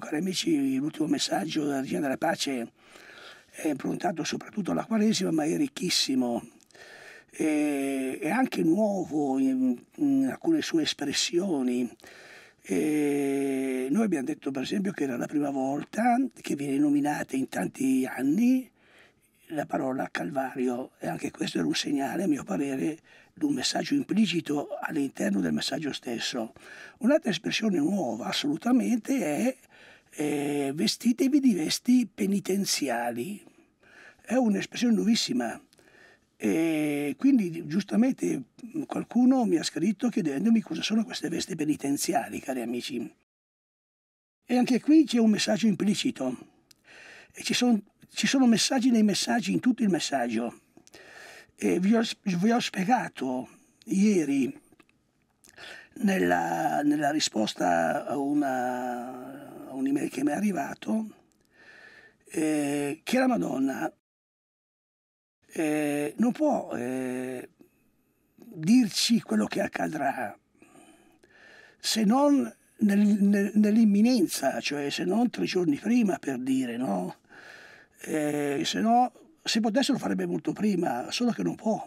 cari amici, l'ultimo messaggio della Regina della Pace è improntato soprattutto alla Quaresima, ma è ricchissimo. E, è anche nuovo in, in alcune sue espressioni. E noi abbiamo detto per esempio che era la prima volta che viene nominata in tanti anni la parola Calvario e anche questo era un segnale, a mio parere, di un messaggio implicito all'interno del messaggio stesso. Un'altra espressione nuova assolutamente è eh, vestitevi di vesti penitenziali. È un'espressione nuovissima. E quindi giustamente qualcuno mi ha scritto chiedendomi cosa sono queste vesti penitenziali, cari amici. E anche qui c'è un messaggio implicito. E ci, sono, ci sono messaggi nei messaggi, in tutto il messaggio. E vi ho, vi ho spiegato ieri nella, nella risposta a, una, a un'email che mi è arrivato, eh, che la Madonna eh, non può eh, dirci quello che accadrà se non nel, nel, nell'imminenza, cioè se non tre giorni prima per dire, no? Eh, se no, se potesse lo farebbe molto prima, solo che non può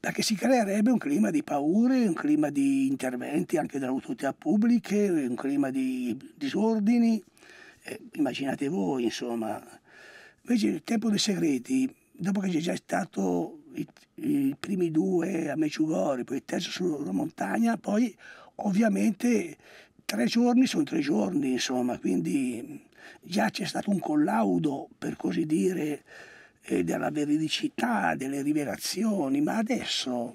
perché si creerebbe un clima di paure, un clima di interventi anche delle autorità pubbliche, un clima di disordini. Eh, immaginate voi, insomma. Invece il tempo dei segreti, dopo che c'è già stato i, i primi due a Meciugori, poi il terzo sulla montagna, poi ovviamente tre giorni sono tre giorni, insomma, quindi già c'è stato un collaudo, per così dire, eh, della veridicità, delle rivelazioni, ma adesso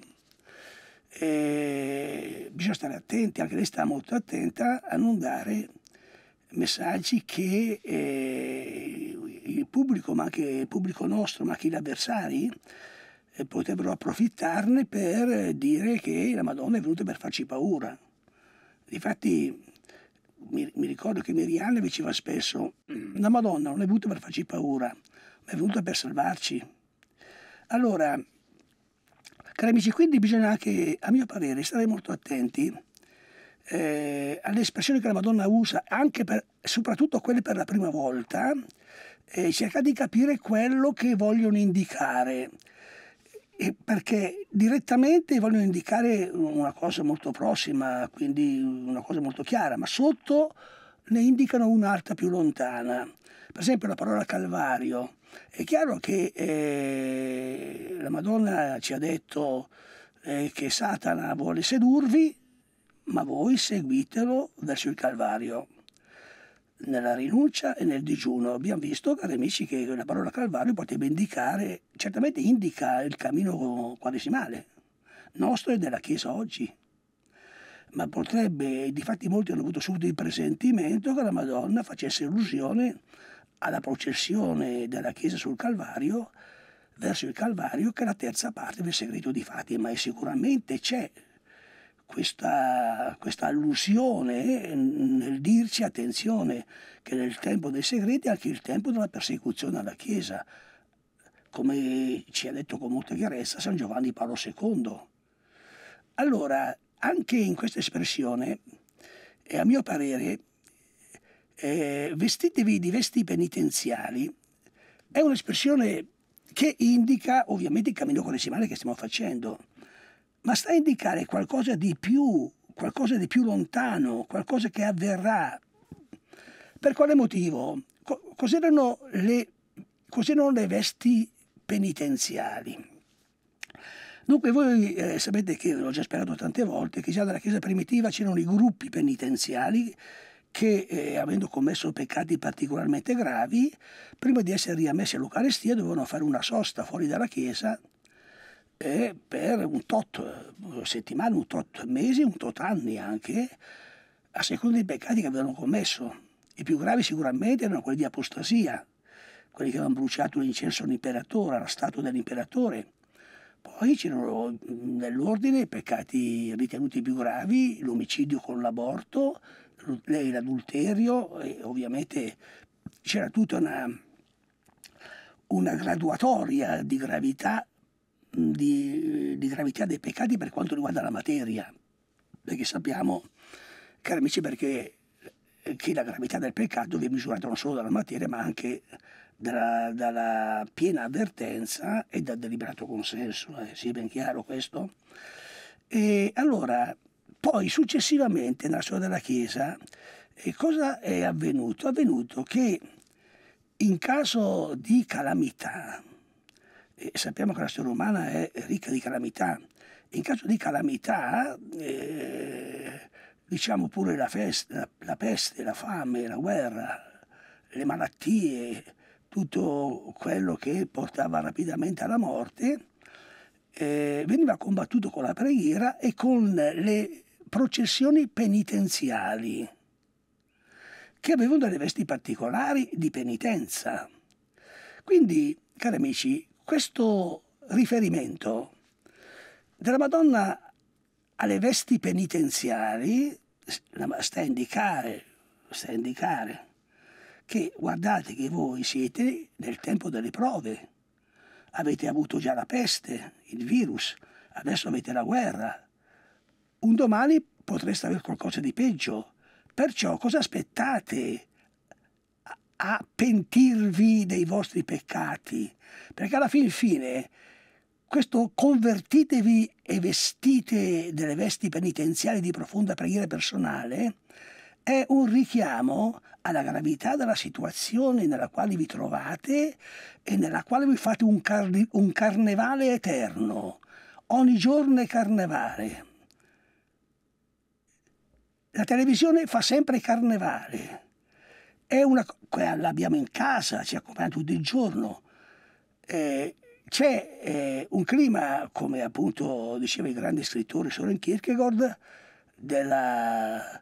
eh, bisogna stare attenti, anche lei sta molto attenta a non dare messaggi che eh, il pubblico, ma anche il pubblico nostro, ma anche gli avversari, eh, potrebbero approfittarne per dire che la Madonna è venuta per farci paura. Difatti mi, mi ricordo che Miriam diceva spesso, la Madonna non è venuta per farci paura, ma è venuta per salvarci. Allora, cari amici, quindi bisogna anche, a mio parere, stare molto attenti eh, alle espressioni che la Madonna usa, anche per, soprattutto quelle per la prima volta, e eh, cercare di capire quello che vogliono indicare. E perché direttamente vogliono indicare una cosa molto prossima, quindi una cosa molto chiara, ma sotto ne indicano un'altra più lontana. Per esempio la parola Calvario, è chiaro che eh, la Madonna ci ha detto eh, che Satana vuole sedurvi, ma voi seguitelo verso il Calvario, nella rinuncia e nel digiuno. Abbiamo visto, cari amici, che la parola Calvario potrebbe indicare, certamente indica il cammino quaresimale nostro e della Chiesa oggi ma potrebbe, difatti molti hanno avuto subito il presentimento che la Madonna facesse allusione alla processione della Chiesa sul Calvario, verso il Calvario, che è la terza parte del segreto di Fatima e sicuramente c'è questa, questa, allusione nel dirci attenzione che nel tempo dei segreti è anche il tempo della persecuzione alla Chiesa, come ci ha detto con molta chiarezza San Giovanni Paolo II. Allora, anche in questa espressione, e a mio parere, eh, vestitevi di vesti penitenziali è un'espressione che indica ovviamente il cammino quaresimale che stiamo facendo, ma sta a indicare qualcosa di più, qualcosa di più lontano, qualcosa che avverrà. Per quale motivo? Cos'erano le, cos'erano le vesti penitenziali? Dunque voi eh, sapete che l'ho già spiegato tante volte, che già nella Chiesa primitiva c'erano i gruppi penitenziali che, eh, avendo commesso peccati particolarmente gravi, prima di essere riammessi all'Eucaristia dovevano fare una sosta fuori dalla Chiesa eh, per un tot eh, settimane, un tot mesi, un tot anni anche, a seconda dei peccati che avevano commesso. I più gravi sicuramente erano quelli di apostasia, quelli che avevano bruciato l'incenso all'imperatore, alla statua dell'imperatore. Poi c'erano mm, nell'ordine i peccati ritenuti più gravi, l'omicidio con l'aborto, lei l'adulterio e ovviamente c'era tutta una, una graduatoria di gravità, di, di gravità, dei peccati per quanto riguarda la materia, perché sappiamo, cari amici, perché eh, che la gravità del peccato viene misurata non solo dalla materia ma anche dalla, dalla piena avvertenza e dal deliberato consenso, eh, sia ben chiaro questo. E allora poi successivamente nella storia della Chiesa eh, cosa è avvenuto? È avvenuto che in caso di calamità, eh, sappiamo che la storia umana è ricca di calamità, in caso di calamità, eh, diciamo pure la, festa, la peste, la fame, la guerra, le malattie, tutto quello che portava rapidamente alla morte, eh, veniva combattuto con la preghiera e con le processioni penitenziali, che avevano delle vesti particolari di penitenza. Quindi, cari amici, questo riferimento della Madonna alle vesti penitenziali sta a indicare, sta a indicare che guardate che voi siete nel tempo delle prove, avete avuto già la peste, il virus, adesso avete la guerra, un domani potreste avere qualcosa di peggio. Perciò cosa aspettate? A pentirvi dei vostri peccati, perché alla fin fine questo convertitevi e vestite delle vesti penitenziali di profonda preghiera personale è un richiamo alla gravità della situazione nella quale vi trovate e nella quale vi fate un, car un carnevale eterno. Ogni giorno è carnevale. La televisione fa sempre carnevale. È una, l'abbiamo in casa, ci accompagna tutto il giorno. Eh, c'è eh, un clima, come appunto diceva il grande scrittore Soren Kierkegaard, della,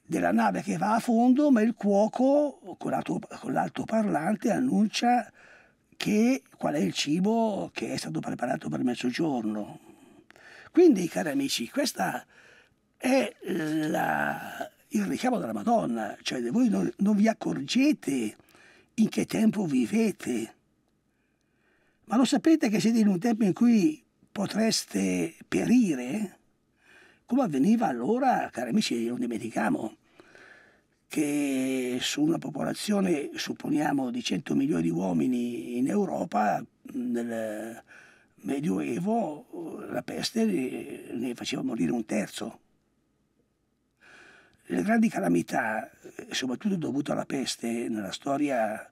della nave che va a fondo, ma il cuoco con l'altoparlante annuncia che, qual è il cibo che è stato preparato per mezzogiorno. Quindi, cari amici, questa è la, il richiamo della Madonna, cioè voi non, non vi accorgete in che tempo vivete, ma lo sapete che siete in un tempo in cui potreste perire? Come avveniva allora, cari amici, non dimentichiamo che su una popolazione, supponiamo, di 100 milioni di uomini in Europa, nel Medioevo la peste ne faceva morire un terzo le grandi calamità, eh, soprattutto dovute alla peste, nella storia,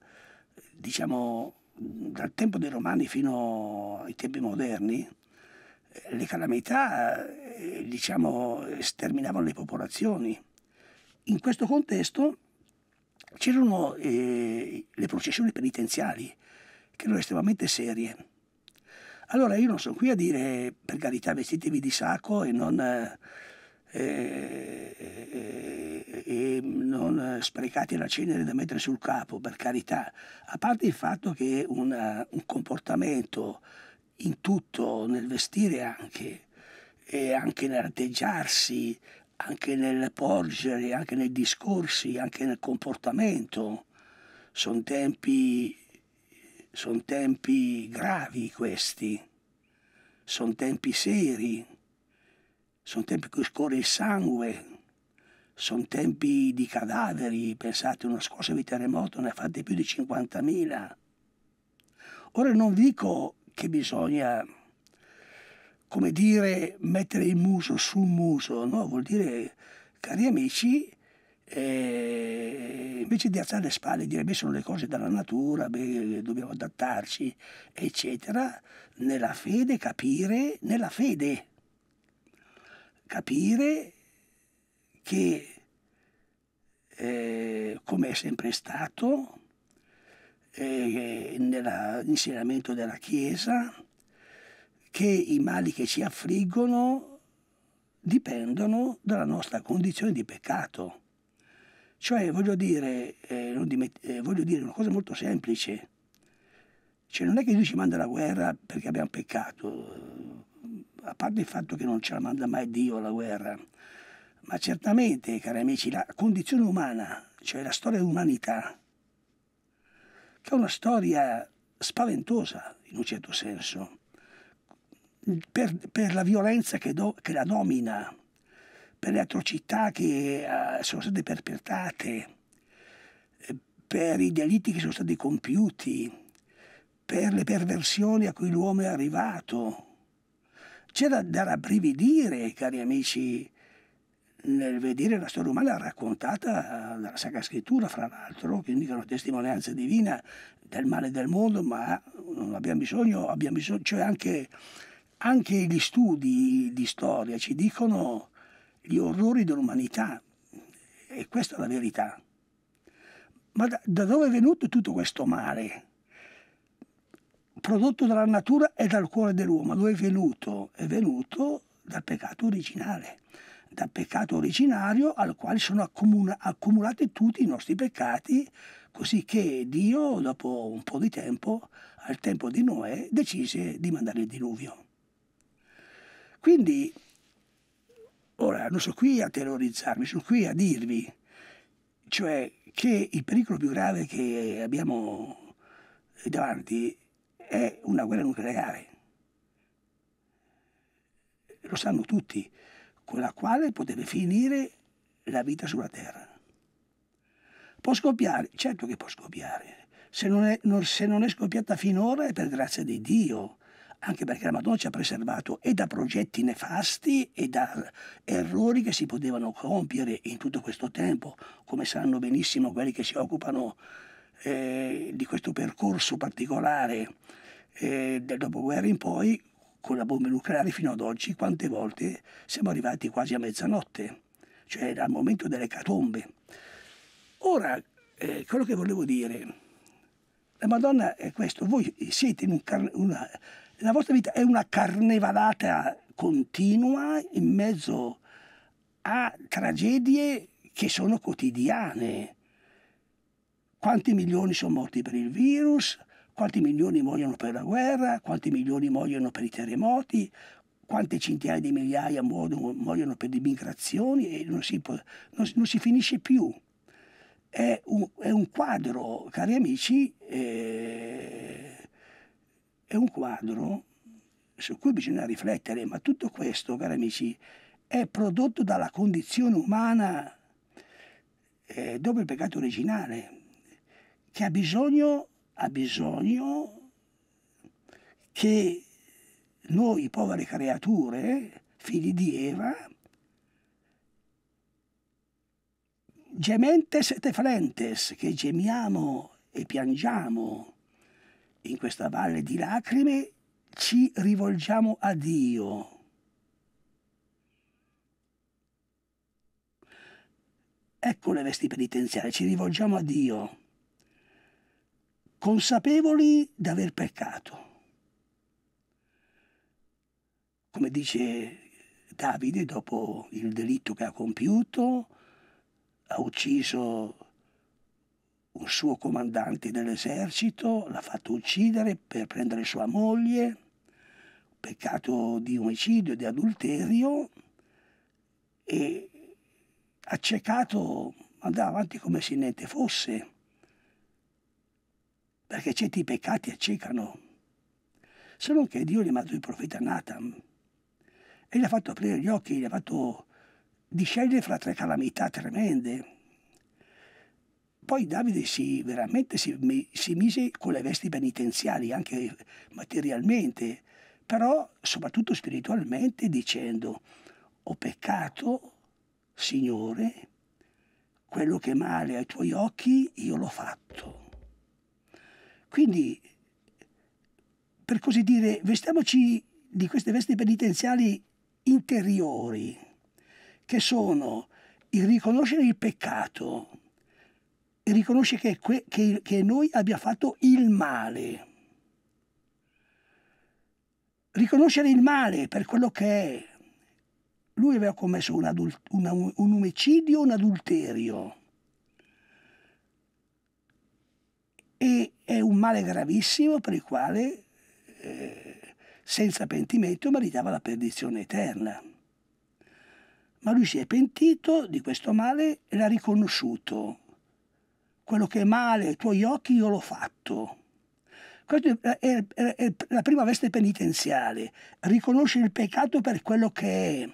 diciamo, dal tempo dei Romani fino ai tempi moderni, eh, le calamità, eh, diciamo, sterminavano le popolazioni. In questo contesto c'erano eh, le processioni penitenziali, che erano estremamente serie. Allora io non sono qui a dire, per carità, vestitevi di sacco e non... Eh, e, eh, e, eh, eh, non sprecate la cenere da mettere sul capo, per carità, a parte il fatto che una, un comportamento in tutto, nel vestire anche, e anche nell'atteggiarsi, anche nel porgere, anche nei discorsi, anche nel comportamento, sono tempi, son tempi gravi questi, sono tempi seri sono tempi in cui scorre il sangue, sono tempi di cadaveri, pensate una scossa di terremoto ne ha fatte più di 50.000. Ora non dico che bisogna, come dire, mettere il muso sul muso, no, vuol dire, cari amici, eh, invece di alzare le spalle e dire beh sono le cose della natura, beh, dobbiamo adattarci, eccetera, nella fede capire, nella fede capire che, eh, come è sempre stato, eh, nell'insegnamento della Chiesa, che i mali che ci affliggono dipendono dalla nostra condizione di peccato. Cioè, voglio dire, eh, eh, voglio dire una cosa molto semplice. Cioè, non è che Dio ci manda la guerra perché abbiamo peccato, a parte il fatto che non ce la manda mai Dio la guerra, ma certamente, cari amici, la condizione umana, cioè la storia dell'umanità, che è una storia spaventosa in un certo senso, per, per la violenza che, do, che, la domina, per le atrocità che uh, sono state perpetrate, eh, per i delitti che sono stati compiuti, per le perversioni a cui l'uomo è arrivato, c'era da rabbrividire, cari amici, nel vedere la storia umana raccontata dalla Sacra Scrittura, fra l'altro, che è una testimonianza divina del male del mondo, ma non abbiamo bisogno, abbiamo bisogno cioè anche, anche gli studi di storia ci dicono gli orrori dell'umanità, e questa è la verità. Ma da, da dove è venuto tutto questo male? prodotto dalla natura e dal cuore dell'uomo, dove è venuto? È venuto dal peccato originale, dal peccato originario al quale sono accumulati tutti i nostri peccati, così che Dio, dopo un po' di tempo, al tempo di Noè, decise di mandare il diluvio. Quindi, ora, non sono qui a terrorizzarvi, sono qui a dirvi, cioè che il pericolo più grave che abbiamo davanti è una guerra nucleare. Lo sanno tutti, con la quale potrebbe finire la vita sulla Terra. Può scoppiare? Certo che può scoppiare. Se non è, non, se non è scoppiata finora è per grazia di Dio, anche perché la Madonna ci ha preservato e da progetti nefasti e da errori che si potevano compiere in tutto questo tempo, come sanno benissimo quelli che si occupano eh, di questo percorso particolare eh, del dopoguerra in poi, con la bomba nucleare fino ad oggi, quante volte siamo arrivati quasi a mezzanotte, cioè al momento delle catombe. Ora, eh, quello che volevo dire, la Madonna è questo, voi siete in un car- una, la vostra vita è una carnevalata continua in mezzo a tragedie che sono quotidiane. Quanti milioni sono morti per il virus, quanti milioni muoiono per la guerra, quanti milioni muoiono per i terremoti, quante centinaia di migliaia muoiono, per le migrazioni e non si, può, non, non si finisce più. È un, è un, quadro, cari amici, eh, è un quadro su cui bisogna riflettere, ma tutto questo, cari amici, è prodotto dalla condizione umana eh, dopo il peccato originale, che ha bisogno ha bisogno che noi, povere creature, figli di Eva, gementes et frentes, che gemiamo e piangiamo in questa valle di lacrime, ci rivolgiamo a Dio. Ecco le vesti penitenziarie, ci rivolgiamo a Dio consapevoli d'aver peccato. Come dice Davide, dopo il delitto che ha compiuto, ha ucciso un suo comandante dell'esercito, l'ha fatto uccidere per prendere sua moglie, peccato di omicidio, e di adulterio, e accecato andava avanti come se niente fosse perché certi peccati accecano. Se non che Dio gli ha mandato il profeta Nathan e gli ha fatto aprire gli occhi, gli ha fatto discernere fra tre calamità tremende. Poi Davide si, veramente si, si mise con le vesti penitenziali, anche materialmente, però soprattutto spiritualmente, dicendo ho peccato, Signore, quello che è male ai tuoi occhi io l'ho fatto. Quindi, per così dire, vestiamoci di queste vesti penitenziali interiori, che sono il riconoscere il peccato, il riconoscere che, che, che noi abbia fatto il male, riconoscere il male per quello che è. Lui aveva commesso un, adult, una, un omicidio, un adulterio e è un male gravissimo per il quale eh, senza pentimento meritava la perdizione eterna. Ma lui si è pentito di questo male e l'ha riconosciuto. Quello che è male ai tuoi occhi io l'ho fatto. Questa è, è, è la prima veste penitenziale, riconoscere il peccato per quello che è,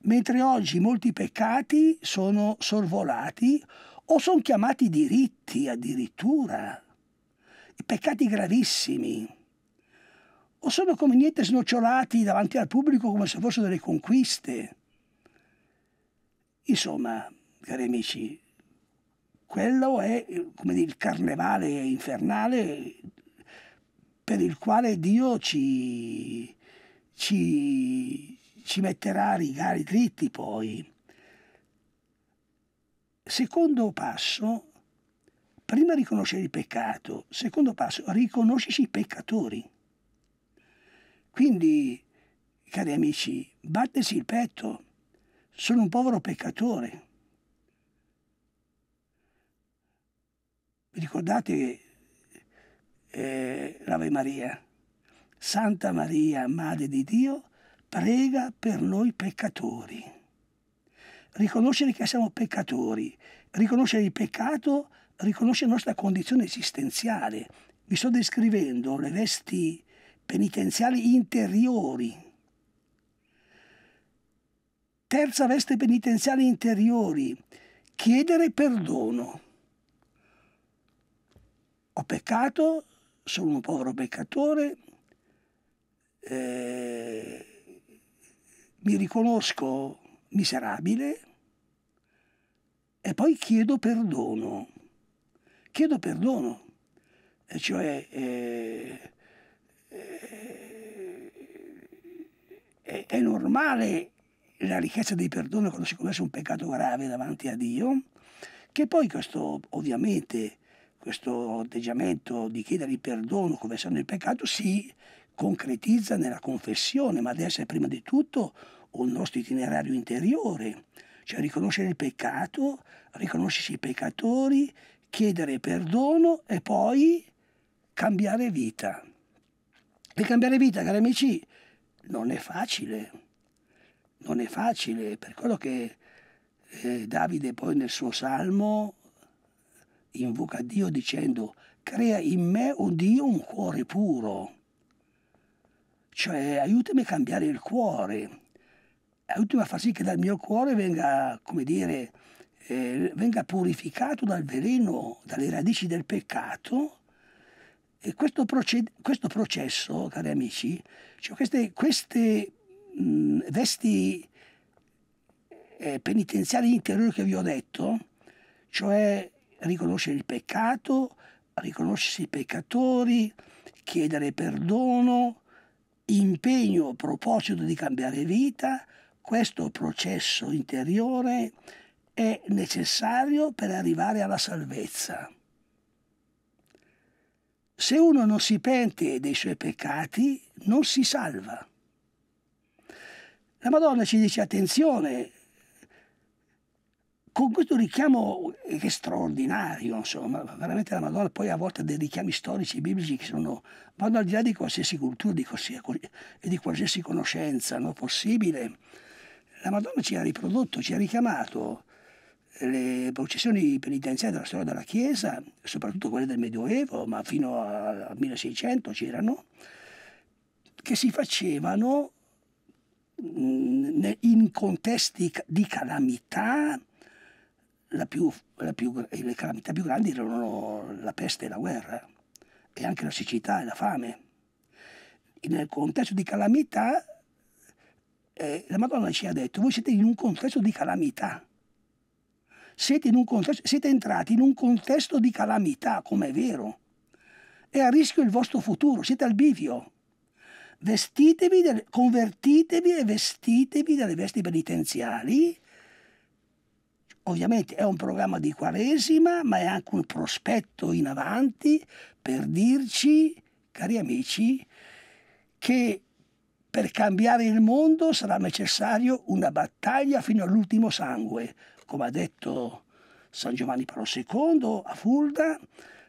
mentre oggi molti peccati sono sorvolati o sono chiamati diritti addirittura peccati gravissimi, o sono come niente snocciolati davanti al pubblico come se fossero delle conquiste. Insomma, cari amici, quello è come dire, il carnevale infernale per il quale Dio ci, ci, ci metterà a rigare dritti poi. Secondo passo, Prima riconoscere il peccato, secondo passo, riconoscerci peccatori. Quindi, cari amici, battersi il petto, sono un povero peccatore. Vi ricordate eh, l'Ave Maria? Santa Maria, Madre di Dio, prega per noi peccatori. Riconoscere che siamo peccatori, riconoscere il peccato riconosce la nostra condizione esistenziale. Vi sto descrivendo le vesti penitenziali interiori. Terza veste penitenziale interiori, chiedere perdono. Ho peccato, sono un povero peccatore, eh, mi riconosco miserabile e poi chiedo perdono chiedo perdono, e cioè eh, eh, è, è normale la richiesta di perdono quando si commette un peccato grave davanti a Dio, che poi questo ovviamente questo atteggiamento di chiedere il perdono confessando il peccato si concretizza nella confessione, ma deve essere prima di tutto un nostro itinerario interiore, cioè riconoscere il peccato, riconoscersi i peccatori chiedere perdono e poi cambiare vita. E cambiare vita, cari amici, non è facile. Non è facile, per quello che eh, Davide poi nel suo salmo invoca Dio dicendo crea in me, o oh Dio, un cuore puro. Cioè aiutami a cambiare il cuore, aiutami a far sì che dal mio cuore venga, come dire, eh, venga purificato dal veleno, dalle radici del peccato. E questo, proced- questo processo, cari amici, cioè queste, queste mh, mm, vesti eh, penitenziali interiori che vi ho detto, cioè riconoscere il peccato, riconoscersi i peccatori, chiedere perdono, impegno, proposito di cambiare vita, questo processo interiore è necessario per arrivare alla salvezza. Se uno non si pente dei suoi peccati, non si salva. La Madonna ci dice attenzione, con questo richiamo che è straordinario, insomma, veramente la Madonna poi a volte ha dei richiami storici e biblici che sono, vanno al di là di qualsiasi cultura di qualsiasi, e di qualsiasi conoscenza no, possibile. La Madonna ci ha riprodotto, ci ha richiamato le processioni penitenziarie della storia della Chiesa, soprattutto quelle del Medioevo, ma fino al 1600 c'erano, che si facevano in contesti di calamità, la più, la più, le calamità più grandi erano la peste e la guerra, e anche la siccità e la fame. nel contesto di calamità, eh, la Madonna ci ha detto, voi siete in un contesto di calamità, siete, contesto, siete entrati in un contesto di calamità, come è vero. È a rischio il vostro futuro, siete al bivio. Vestitevi, delle, convertitevi e vestitevi delle vesti penitenziali ovviamente è un programma di quaresima, ma è anche un prospetto in avanti per dirci, cari amici, che per cambiare il mondo sarà necessario una battaglia fino all'ultimo sangue, come ha detto San Giovanni Paolo II a Fulda,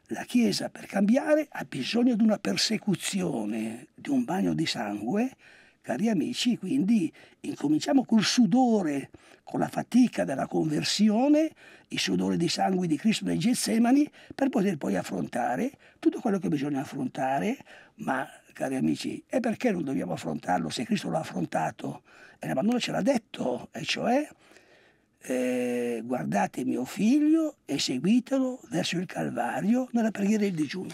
la Chiesa per cambiare ha bisogno di una persecuzione, di un bagno di sangue. Cari amici, quindi incominciamo col sudore, con la fatica della conversione, il sudore di sangue di Cristo nei Getsemani, per poter poi affrontare tutto quello che bisogna affrontare, ma cari amici, e perché non dobbiamo affrontarlo se Cristo l'ha affrontato? E eh, la Madonna ce l'ha detto, e cioè eh, guardate mio figlio e seguitelo verso il Calvario nella preghiera del digiuno.